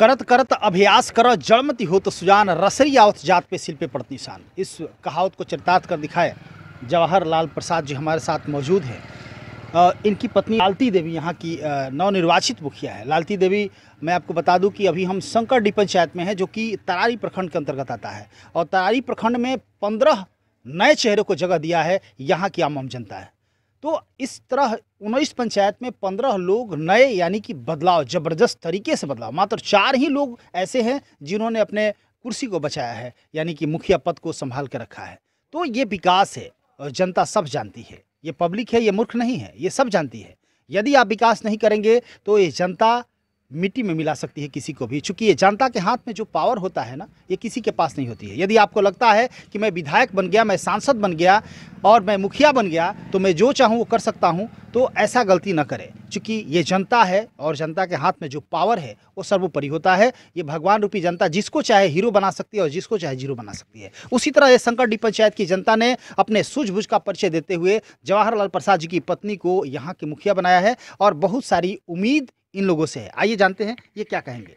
करत करत अभ्यास कर जड़मति हो तो सुजान रसरी आवत जात पे सिल पे पड़त निशान इस कहावत को चरितार्थ कर दिखाए जवाहरलाल प्रसाद जी हमारे साथ मौजूद हैं इनकी पत्नी लालती देवी यहाँ की नवनिर्वाचित मुखिया है लालती देवी मैं आपको बता दूं कि अभी हम शंकर डी पंचायत में हैं जो कि तरारी प्रखंड के अंतर्गत आता है और तरारी प्रखंड में पंद्रह नए चेहरे को जगह दिया है यहाँ की आम आम जनता है तो इस तरह उन्नीस पंचायत में पंद्रह लोग नए यानी कि बदलाव जबरदस्त तरीके से बदलाव मात्र चार ही लोग ऐसे हैं जिन्होंने अपने कुर्सी को बचाया है यानी कि मुखिया पद को संभाल कर रखा है तो ये विकास है और जनता सब जानती है ये पब्लिक है ये मूर्ख नहीं है ये सब जानती है यदि आप विकास नहीं करेंगे तो ये जनता मिट्टी में मिला सकती है किसी को भी चूंकि ये जनता के हाथ में जो पावर होता है ना ये किसी के पास नहीं होती है यदि आपको लगता है कि मैं विधायक बन गया मैं सांसद बन गया और मैं मुखिया बन गया तो मैं जो चाहूँ वो कर सकता हूँ तो ऐसा गलती ना करें चूंकि ये जनता है और जनता के हाथ में जो पावर है वो सर्वोपरि होता है ये भगवान रूपी जनता जिसको चाहे हीरो बना सकती है और जिसको चाहे जीरो बना सकती है उसी तरह ये डी पंचायत की जनता ने अपने सूझबूझ का परिचय देते हुए जवाहरलाल प्रसाद जी की पत्नी को यहाँ के मुखिया बनाया है और बहुत सारी उम्मीद इन लोगों से है आइए जानते हैं ये क्या कहेंगे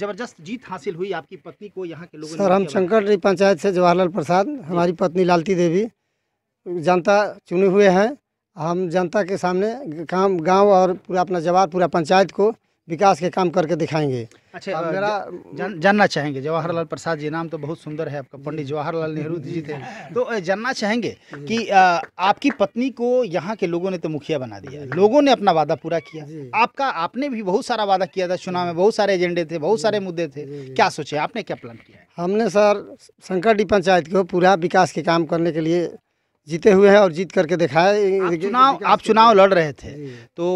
जबरदस्त जीत हासिल हुई आपकी पत्नी को यहाँ के लोगों सर हम शंकर पंचायत से जवाहरलाल प्रसाद हमारी पत्नी लालती देवी जनता चुने हुए हैं हम जनता के सामने काम गांव और पूरा अपना जवाब पूरा पंचायत को विकास के काम करके दिखाएंगे अच्छा मेरा जान, जानना चाहेंगे जवाहरलाल प्रसाद जी नाम तो बहुत सुंदर है आपका पंडित जवाहरलाल नेहरू जी थे तो जानना चाहेंगे कि आपकी पत्नी को यहाँ के लोगों ने तो मुखिया बना दिया लोगों ने अपना वादा पूरा किया आपका आपने भी बहुत सारा वादा किया था चुनाव में बहुत सारे एजेंडे थे बहुत सारे मुद्दे थे क्या सोचे आपने क्या प्लान किया हमने सर शंकरडी पंचायत को पूरा विकास के काम करने के लिए जीते हुए हैं और जीत करके दिखाए चुनाव आप चुनाव लड़ रहे थे तो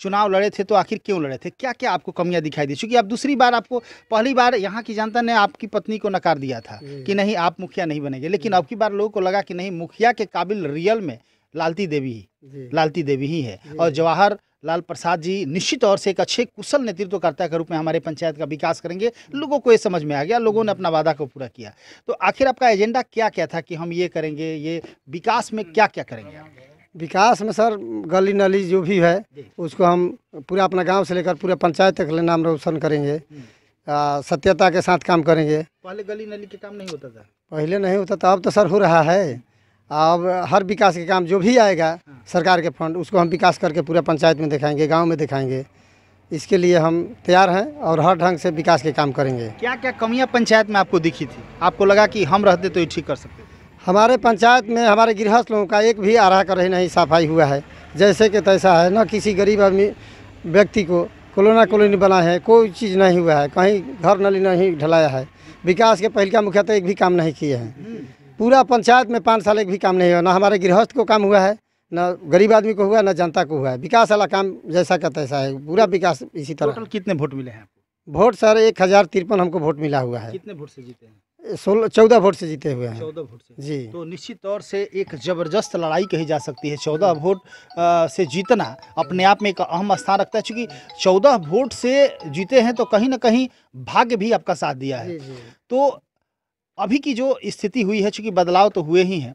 चुनाव लड़े थे तो आखिर क्यों लड़े थे क्या क्या आपको कमियां दिखाई दी चूँकि आप दूसरी बार आपको पहली बार यहाँ की जनता ने आपकी पत्नी को नकार दिया था कि नहीं आप मुखिया नहीं बनेंगे लेकिन अब की बार लोगों को लगा कि नहीं मुखिया के काबिल रियल में लालती देवी ही लालती देवी ही है और जवाहर लाल प्रसाद जी निश्चित तौर से एक अच्छे कुशल नेतृत्वकर्ता के रूप में हमारे पंचायत का विकास करेंगे लोगों को ये समझ में आ गया लोगों ने अपना वादा को पूरा किया तो आखिर आपका एजेंडा क्या क्या था कि हम ये करेंगे ये विकास में क्या क्या करेंगे विकास में सर गली नली जो भी है उसको हम पूरा अपना गांव से लेकर पूरे पंचायत तक नाम रोशन करेंगे हम्म। सत्यता के साथ काम करेंगे पहले गली नली के काम नहीं होता था पहले नहीं होता था अब तो सर हो रहा है हम्म। अब हर विकास के काम जो भी आएगा हाँ। सरकार के फंड उसको हम विकास करके पूरा पंचायत में दिखाएंगे गांव में दिखाएंगे इसके लिए हम तैयार हैं और हर ढंग से विकास के काम करेंगे क्या क्या कमियां पंचायत में आपको दिखी थी आपको लगा कि हम रहते तो ये ठीक कर सकते थे हमारे पंचायत में हमारे गृहस्थ लोगों का एक भी आरा कर नहीं सफाई हुआ है जैसे कि तैसा है ना किसी गरीब आदमी व्यक्ति को कोलोना कॉलोनी बना है कोई चीज़ नहीं हुआ है कहीं घर नली नहीं ढलाया है विकास के पहल का मुख्यतः एक भी काम नहीं किए हैं पूरा पंचायत में पाँच साल एक भी काम नहीं हुआ ना हमारे गृहस्थ को काम हुआ है ना गरीब आदमी को हुआ है ना जनता को हुआ है विकास वाला काम जैसा का तैसा है पूरा विकास इसी तरह कितने वोट मिले हैं वोट सर एक हज़ार तिरपन हमको वोट मिला हुआ है कितने वोट से जीते हैं सोलह चौदह वोट से जीते हुए हैं चौदह वोट से जी तो निश्चित तौर से एक ज़बरदस्त लड़ाई कही जा सकती है चौदह वोट से जीतना अपने आप में एक अहम स्थान रखता है क्योंकि चौदह वोट से जीते हैं तो कहीं ना कहीं भाग्य भी आपका साथ दिया है तो अभी की जो स्थिति हुई है चूँकि बदलाव तो हुए ही हैं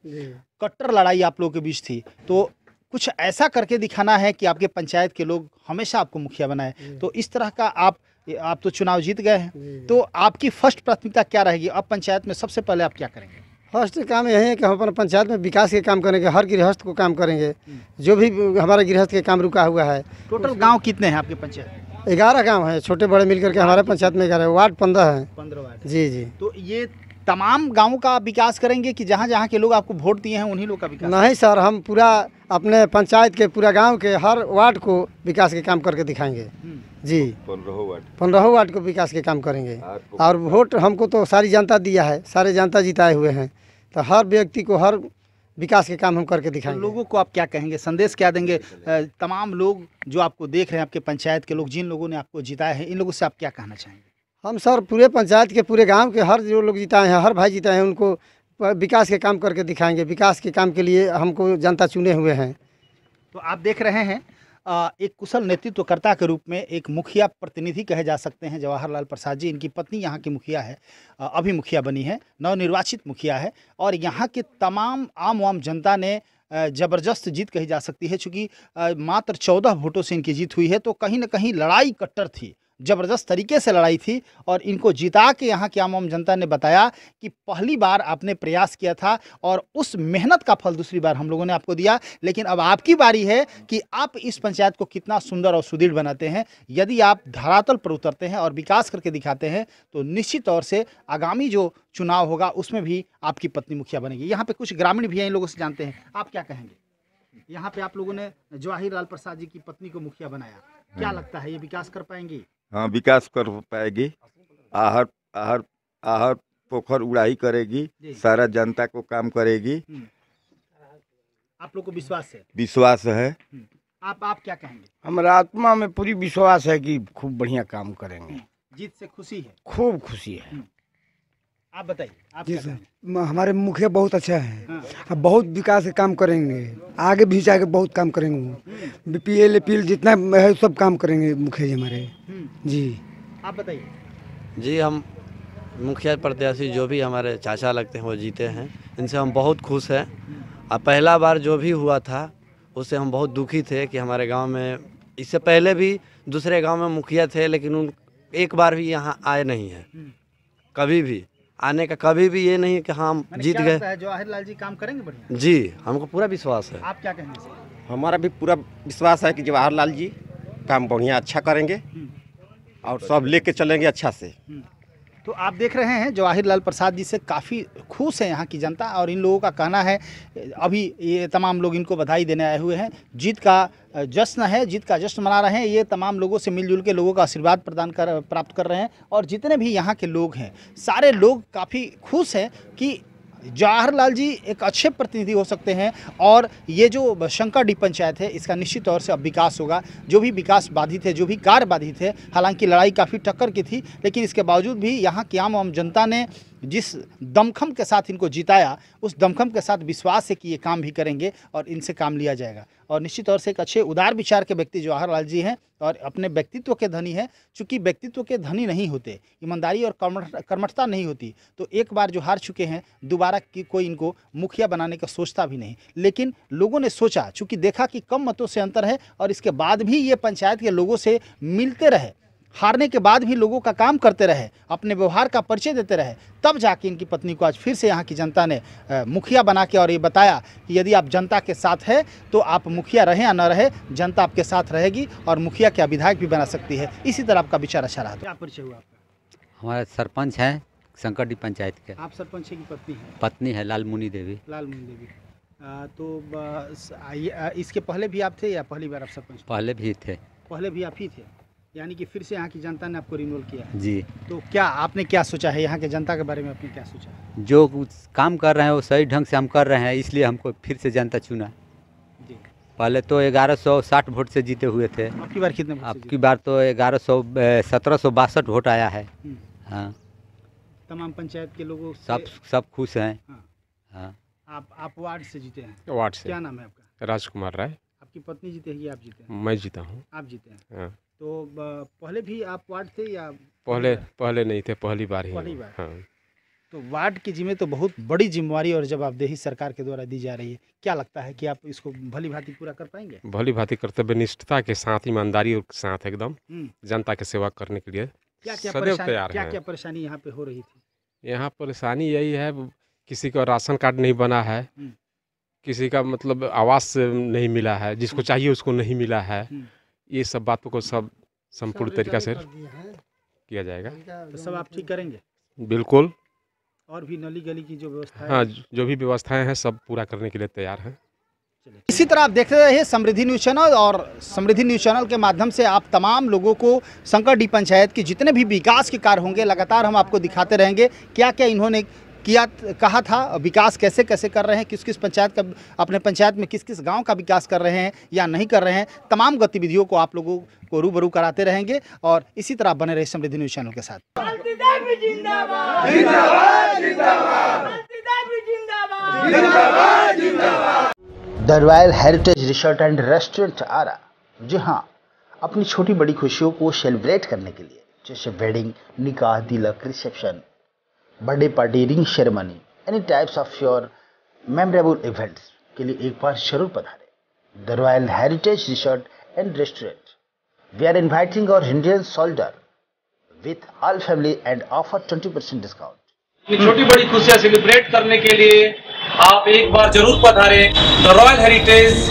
कट्टर लड़ाई आप लोगों के बीच थी तो कुछ ऐसा करके दिखाना है कि आपके पंचायत के लोग हमेशा आपको मुखिया बनाए तो इस तरह का आप आप तो चुनाव जीत गए हैं तो आपकी फर्स्ट प्राथमिकता क्या रहेगी अब पंचायत में सबसे पहले आप क्या करेंगे फर्स्ट काम यही है कि हम अपने पंचायत में विकास के काम करेंगे हर गृहस्थ को काम करेंगे हम्म। जो भी हमारे गृहस्थ के काम रुका हुआ है टोटल गांव कितने हैं आपके पंचायत ग्यारह गांव है छोटे बड़े मिलकर के हमारे पंचायत में ग्यारह वार्ड पंद्रह है पंद्रह वार्ड जी जी तो ये तमाम गाँव का विकास करेंगे कि जहाँ जहाँ के लोग आपको वोट दिए हैं उन्हीं लोग का विकास नहीं सर हम पूरा अपने पंचायत के पूरा गांव के हर वार्ड को विकास के काम करके दिखाएंगे हम्म। जी पंद्रह वार्ड वार्ड को विकास के काम करेंगे हाँ, तो और वोट हमको तो सारी जनता दिया है सारे जनता जिताए हुए हैं तो हर व्यक्ति को हर विकास के काम हम करके तो दिखाएंगे तो लोगों को आप क्या कहेंगे संदेश क्या देंगे तमाम लोग जो आपको देख रहे हैं आपके पंचायत के लोग जिन लोगों ने आपको जिताया है इन लोगों से आप क्या कहना चाहेंगे हम सर पूरे पंचायत के पूरे गांव के हर जो लोग जिताए हैं हर भाई जिताए हैं उनको विकास के काम करके दिखाएंगे विकास के काम के लिए हमको जनता चुने हुए हैं तो आप देख रहे हैं एक कुशल नेतृत्वकर्ता के रूप में एक मुखिया प्रतिनिधि कहे जा सकते हैं जवाहरलाल प्रसाद जी इनकी पत्नी यहाँ की मुखिया है अभी मुखिया बनी है नवनिर्वाचित मुखिया है और यहाँ के तमाम आम वाम जनता ने ज़बरदस्त जीत कही जा सकती है चूँकि मात्र चौदह वोटों से इनकी जीत हुई है तो कहीं ना कहीं लड़ाई कट्टर थी ज़बरदस्त तरीके से लड़ाई थी और इनको जिता के यहाँ की आम आम जनता ने बताया कि पहली बार आपने प्रयास किया था और उस मेहनत का फल दूसरी बार हम लोगों ने आपको दिया लेकिन अब आपकी बारी है कि आप इस पंचायत को कितना सुंदर और सुदृढ़ बनाते हैं यदि आप धरातल पर उतरते हैं और विकास करके दिखाते हैं तो निश्चित तौर से आगामी जो चुनाव होगा उसमें भी आपकी पत्नी मुखिया बनेगी यहाँ पर कुछ ग्रामीण भी हैं इन लोगों से जानते हैं आप क्या कहेंगे यहाँ पे आप लोगों ने जवाहिर लाल प्रसाद जी की पत्नी को मुखिया बनाया क्या हाँ। लगता है ये विकास कर पाएंगी हाँ विकास कर पाएगी आहर आहर आहर पोखर उड़ाही करेगी सारा जनता को काम करेगी हम्म। आप लोग को विश्वास है विश्वास है हम्म। आप आप क्या कहेंगे हमारा आत्मा में पूरी विश्वास है कि खूब बढ़िया काम करेंगे हम्म। जीत से खुशी है खूब खुशी है आप बताइए आप जी सर हमारे मुखिया बहुत अच्छा है हाँ। बहुत विकास के काम करेंगे आगे भी जाके बहुत काम करेंगे बी हम्म। पी एल पील जितना है सब काम करेंगे मुखिया जी हमारे हम्म। जी आप बताइए जी हम मुखिया प्रत्याशी जो भी हमारे चाचा लगते हैं वो जीते हैं इनसे हम बहुत खुश हैं और पहला बार जो भी हुआ था उससे हम बहुत दुखी थे कि हमारे गांव में इससे पहले भी दूसरे गांव में मुखिया थे लेकिन उन एक बार भी यहाँ आए नहीं हैं हम्म। कभी भी आने का कभी भी ये नहीं कि हम जीत गए जवाहर लाल जी काम करेंगे बढ़िया जी हमको पूरा विश्वास है आप क्या कहेंगे हमारा भी पूरा विश्वास है कि जवाहर लाल जी काम बढ़िया अच्छा करेंगे हम्म। और सब लेके चलेंगे अच्छा से हम्म। तो आप देख रहे हैं जवाहिर लाल प्रसाद जी से काफ़ी खुश है यहाँ की जनता और इन लोगों का कहना है अभी ये तमाम लोग इनको बधाई देने आए हुए हैं जीत का जश्न है जीत का जश्न मना रहे हैं ये तमाम लोगों से मिलजुल के लोगों का आशीर्वाद प्रदान कर प्राप्त कर रहे हैं और जितने भी यहाँ के लोग हैं सारे लोग काफ़ी खुश हैं कि जवाहरलाल जी एक अच्छे प्रतिनिधि हो सकते हैं और ये जो शंकर डी पंचायत है इसका निश्चित तौर से अब विकास होगा जो भी विकास बाधित है जो भी कार्य बाधित है हालांकि लड़ाई काफ़ी टक्कर की थी लेकिन इसके बावजूद भी यहाँ की आम आम जनता ने जिस दमखम के साथ इनको जिताया उस दमखम के साथ विश्वास है कि ये काम भी करेंगे और इनसे काम लिया जाएगा और निश्चित तौर से एक अच्छे उदार विचार के व्यक्ति जवाहरलाल जी हैं और अपने व्यक्तित्व के धनी हैं चूँकि व्यक्तित्व के धनी नहीं होते ईमानदारी और कर्मठता नहीं होती तो एक बार जो हार चुके हैं दोबारा कोई इनको मुखिया बनाने का सोचता भी नहीं लेकिन लोगों ने सोचा चूँकि देखा कि कम मतों से अंतर है और इसके बाद भी ये पंचायत के लोगों से मिलते रहे हारने के बाद भी लोगों का काम करते रहे अपने व्यवहार का परिचय देते रहे तब जाके इनकी पत्नी को आज फिर से यहाँ की जनता ने मुखिया बना के और ये बताया कि यदि आप जनता के साथ हैं तो आप मुखिया रहें या न रहे जनता आपके साथ रहेगी और मुखिया क्या विधायक भी बना सकती है इसी तरह आपका विचार अच्छा रहा क्या परिचय हुआ आपका हमारे सरपंच हैं शंकरडी पंचायत के आप सरपंच की पत्नी है पत्नी है लालमुनी देवी लालमुनी देवी तो इसके पहले भी आप थे या पहली बार आप सरपंच पहले भी थे पहले भी आप ही थे यानी कि फिर से यहाँ की जनता ने आपको रिनोल किया है जी तो क्या आपने क्या सोचा है यहाँ के जनता के बारे में आपने क्या सोचा है जो काम कर रहे हैं वो सही ढंग से हम कर रहे हैं इसलिए हमको फिर से जनता चुना जी पहले तो ग्यारह सौ साठ वोट से जीते हुए थे आपकी बार कितने आपकी बार तो ग्यारह सौ सत्रह सौ बासठ वोट आया है हम्म। हाँ तमाम पंचायत के लोगों सब सब खुश हैं हाँ। हाँ। आप आप वार्ड से जीते हैं वार्ड से क्या नाम है आपका राजकुमार राय आपकी पत्नी जीते हैं आप जीते हैं मैं जीता हूँ आप जीते हैं हाँ। तो पहले भी आप वार्ड थे या पहले पहले नहीं थे पहली बार ही पहली बार हाँ तो वार्ड की जिम्मे तो बहुत बड़ी जिम्मेवारी और जवाबदेही सरकार के द्वारा दी जा रही है क्या लगता है कि आप इसको भली भांति पूरा कर पाएंगे भली भांति कर्तव्य निष्ठता के साथ ईमानदारी और साथ एकदम हम्म। जनता की सेवा करने के लिए क्या क्या तैयार क्या क्या परेशानी यहाँ पे हो रही थी यहाँ परेशानी यही है किसी का राशन कार्ड नहीं बना है हम्म। किसी का मतलब आवास नहीं मिला है जिसको हम्म। चाहिए उसको नहीं मिला है ये सब बातों को सब संपूर्ण तरीका से किया जाएगा तो सब आप ठीक करेंगे बिल्कुल और भी नली गली की जो व्यवस्था हाँ जो भी व्यवस्थाएं हैं सब पूरा करने के लिए तैयार हैं इसी तरह आप देखते रहिए समृद्धि न्यूज़ चैनल और समृद्धि न्यूज़ चैनल के माध्यम से आप तमाम लोगों को डी पंचायत के जितने भी विकास के कार्य होंगे लगातार हम आपको दिखाते रहेंगे क्या क्या इन्होंने किया कहा था विकास कैसे कैसे कर रहे हैं किस किस पंचायत का अपने पंचायत में किस किस गांव का विकास कर रहे हैं या नहीं कर रहे हैं तमाम गतिविधियों को आप लोगों को रूबरू कराते रहेंगे और इसी तरह बने रहे समृद्धि न्यूज चैनल के साथ the royal heritage resort and restaurant Arrah जी हाँ अपनी छोटी बड़ी खुशियों को सेलिब्रेट करने के लिए जैसे वेडिंग निकाह तिलक reception birthday party ring ceremony any types of your memorable events के लिए एक बार जरूर पधारे the royal heritage resort and restaurant we are inviting our Indian soldier with all family and offer twenty percent discount छोटी बड़ी खुशियां celebrate करने के लिए आप एक बार जरूर पधारे द रॉयल हेरिटेज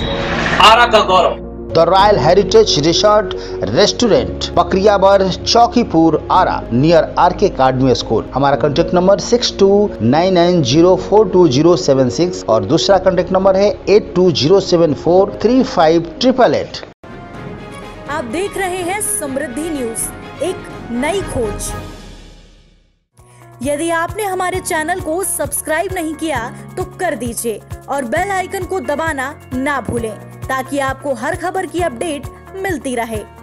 आरा का गौरव the royal heritage resort restaurant Bakriyabar Chaukipur Arrah near R K academy school हमारा contact number six two nine nine zero four two zero seven six और दूसरा कॉन्टेक्ट नंबर है eight two zero seven four three five triple eight आप देख रहे हैं समृद्धि news एक नई खोज यदि आपने हमारे चैनल को सब्सक्राइब नहीं किया तो कर दीजिए और बेल आइकन को दबाना ना भूलें ताकि आपको हर खबर की अपडेट मिलती रहे